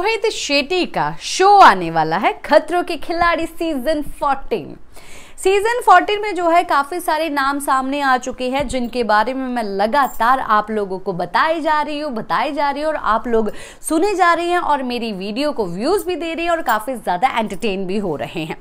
रोहित शेट्टी का शो आने वाला है खतरों के खिलाड़ी सीजन 14 सीजन 14 में जो है काफ़ी सारे नाम सामने आ चुके हैं जिनके बारे में मैं लगातार आप लोगों को बताई जा रही हूँ बताई जा रही हूँ और आप लोग सुने जा रहे हैं और मेरी वीडियो को व्यूज़ भी दे रही है और काफ़ी ज़्यादा एंटरटेन भी हो रहे हैं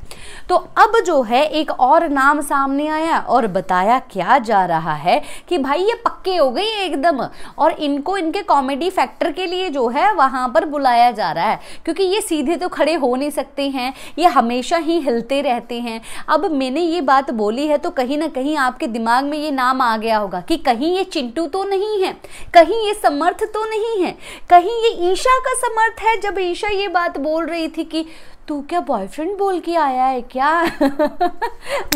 तो अब जो है एक और नाम सामने आया और बताया क्या जा रहा है कि भाई ये पक्के हो गई एकदम और इनको इनके कॉमेडी फैक्टर के लिए जो है वहां पर बुलाया जा रहा है क्योंकि ये सीधे तो खड़े हो नहीं सकते हैं ये हमेशा ही हिलते रहते हैं अब मैंने ये बात बोली है तो कहीं ना कहीं आपके दिमाग में ये नाम आ गया होगा कि कहीं ये चिंटू तो नहीं है कहीं ये समर्थ तो नहीं है कहीं ये ईशा का समर्थ है जब ईशा ये बात बोल रही थी कि तू क्या बॉयफ्रेंड बोल के आया है क्या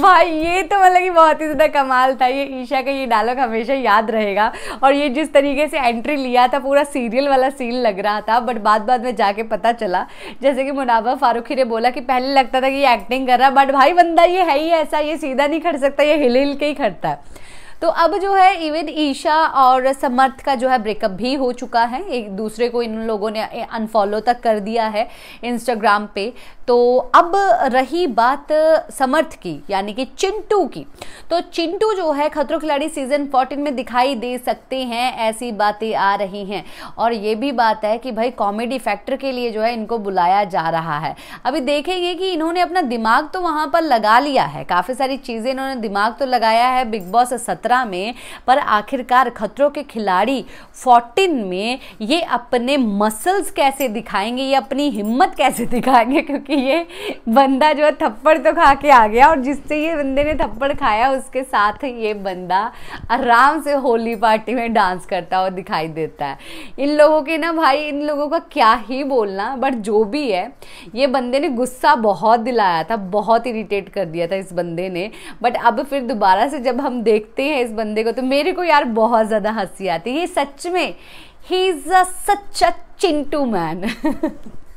भाई ये तो मतलब कि बहुत ही ज़्यादा कमाल था ये ईशा का ये डायलॉग हमेशा याद रहेगा और ये जिस तरीके से एंट्री लिया था पूरा सीरियल वाला सीन लग रहा था बट बाद बाद में जाके पता चला जैसे कि मुनाबा फारूखी ने बोला कि पहले लगता था कि ये एक्टिंग कर रहा बट भाई बंदा ये है भाई ऐसा ये सीधा नहीं खड़ सकता ये हिल हिल के ही खड़ता है तो अब जो है इवन ईशा और समर्थ का जो है ब्रेकअप भी हो चुका है एक दूसरे को इन लोगों ने अनफॉलो तक कर दिया है इंस्टाग्राम पे तो अब रही बात समर्थ की यानी कि चिंटू की तो चिंटू जो है खतरों खिलाड़ी सीजन 14 में दिखाई दे सकते हैं ऐसी बातें आ रही हैं और ये भी बात है कि भाई कॉमेडी फैक्टर के लिए जो है इनको बुलाया जा रहा है अभी देखेंगे कि इन्होंने अपना दिमाग तो वहाँ पर लगा लिया है काफ़ी सारी चीज़ें इन्होंने दिमाग तो लगाया है बिग बॉस सत्रह सत्रह में पर आखिरकार खतरों के खिलाड़ी फोर्टीन में ये अपने मसल्स कैसे दिखाएंगे ये अपनी हिम्मत कैसे दिखाएंगे क्योंकि ये बंदा जो है थप्पड़ तो खा के आ गया और जिससे ये बंदे ने थप्पड़ खाया उसके साथ ये बंदा आराम से होली पार्टी में डांस करता हुआ दिखाई देता है इन लोगों के ना भाई इन लोगों का क्या ही बोलना बट जो भी है ये बंदे ने गुस्सा बहुत दिलाया था बहुत इरिटेट कर दिया था इस बंदे ने बट अब फिर दोबारा से जब हम देखते हैं है इस बंदे को तो मेरे को यार बहुत ज़्यादा हंसी आती है ये सच में ही इज़ अ सच अ चिंटू मैन